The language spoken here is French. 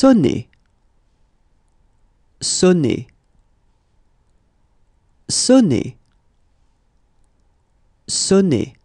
sonner sonner sonner sonner